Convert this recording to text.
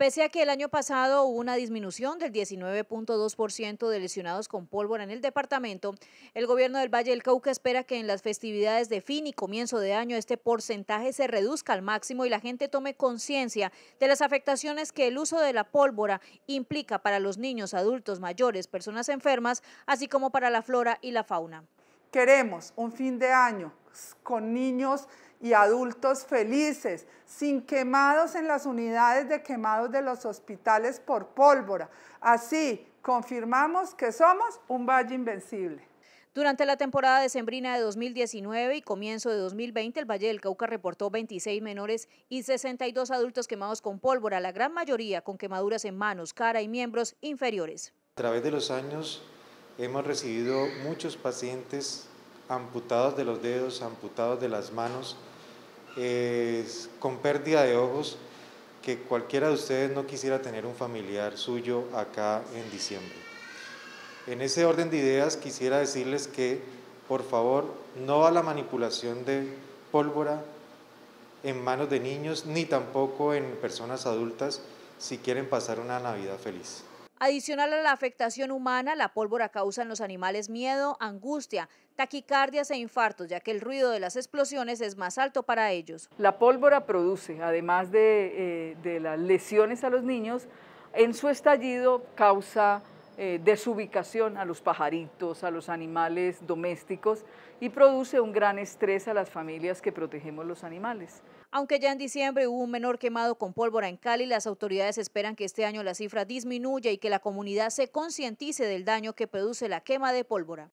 Pese a que el año pasado hubo una disminución del 19.2% de lesionados con pólvora en el departamento, el gobierno del Valle del Cauca espera que en las festividades de fin y comienzo de año este porcentaje se reduzca al máximo y la gente tome conciencia de las afectaciones que el uso de la pólvora implica para los niños, adultos, mayores, personas enfermas, así como para la flora y la fauna. Queremos un fin de año con niños y adultos felices, sin quemados en las unidades de quemados de los hospitales por pólvora. Así, confirmamos que somos un valle invencible. Durante la temporada decembrina de 2019 y comienzo de 2020, el Valle del Cauca reportó 26 menores y 62 adultos quemados con pólvora, la gran mayoría con quemaduras en manos, cara y miembros inferiores. A través de los años hemos recibido muchos pacientes amputados de los dedos, amputados de las manos, con pérdida de ojos, que cualquiera de ustedes no quisiera tener un familiar suyo acá en diciembre. En ese orden de ideas quisiera decirles que, por favor, no a la manipulación de pólvora en manos de niños ni tampoco en personas adultas si quieren pasar una Navidad feliz. Adicional a la afectación humana, la pólvora causa en los animales miedo, angustia, taquicardias e infartos, ya que el ruido de las explosiones es más alto para ellos. La pólvora produce, además de, eh, las lesiones a los niños, en su estallido causa eh, desubicación a los pajaritos, a los animales domésticos y produce un gran estrés a las familias que protegemos los animales. Aunque ya en diciembre hubo un menor quemado con pólvora en Cali, las autoridades esperan que este año la cifra disminuya y que la comunidad se concientice del daño que produce la quema de pólvora.